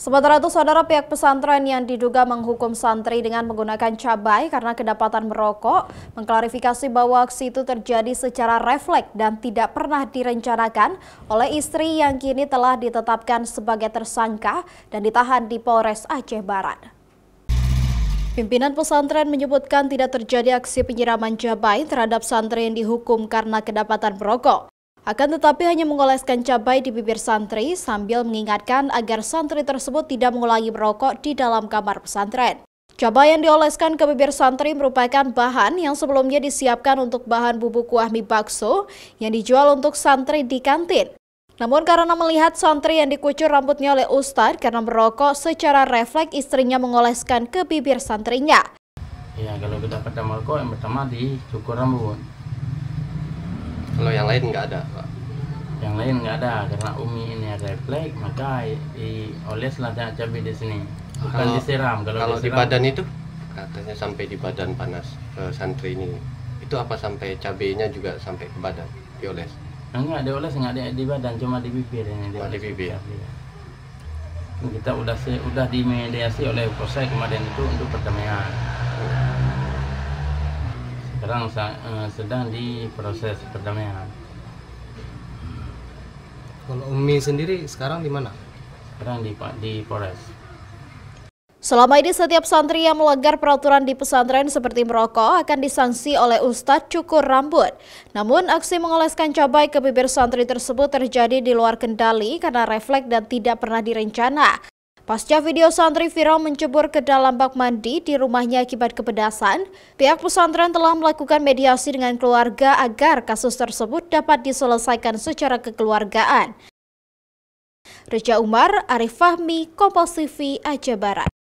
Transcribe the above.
Sementara itu, saudara pihak pesantren yang diduga menghukum santri dengan menggunakan cabai karena kedapatan merokok, mengklarifikasi bahwa aksi itu terjadi secara refleks dan tidak pernah direncanakan oleh istri yang kini telah ditetapkan sebagai tersangka dan ditahan di Polres Aceh Barat. Pimpinan pesantren menyebutkan tidak terjadi aksi penyiraman cabai terhadap santri yang dihukum karena kedapatan merokok. Akan tetapi hanya mengoleskan cabai di bibir santri sambil mengingatkan agar santri tersebut tidak mengulangi merokok di dalam kamar pesantren. Cabai yang dioleskan ke bibir santri merupakan bahan yang sebelumnya disiapkan untuk bahan bubuk kuah mie bakso yang dijual untuk santri di kantin. Namun karena melihat santri yang dikucur rambutnya oleh Ustadz karena merokok secara refleks istrinya mengoleskan ke bibir santrinya. Ya kalau kita pertama merokok yang pertama dicukur rambut kalau yang lain nggak ada pak yang lain nggak ada karena umi ini refleks maka lah cabai di sini bukan kalau, disiram kalau, kalau disiram, di badan itu katanya sampai di badan panas ke eh, santri ini itu apa sampai cabainya juga sampai ke badan dioles enggak dioles enggak di, di badan cuma di bibir ini cuma di oh, bibir kita udah udah dimediasi oleh proses kemarin itu untuk perdamaian sekarang eh, sedang di proses perdamaian kalau Umi sendiri sekarang di mana sekarang di di Polres Selama ini setiap santri yang melanggar peraturan di pesantren seperti merokok akan disanksi oleh Ustadz cukur rambut. Namun aksi mengoleskan cabai ke bibir santri tersebut terjadi di luar kendali karena refleks dan tidak pernah direncana. Pasca video santri viral mencebur ke dalam bak mandi di rumahnya akibat kepedasan, pihak pesantren telah melakukan mediasi dengan keluarga agar kasus tersebut dapat diselesaikan secara kekeluargaan. Reja Umar, Arif Fahmi, Kompas TV, Aceh Barat.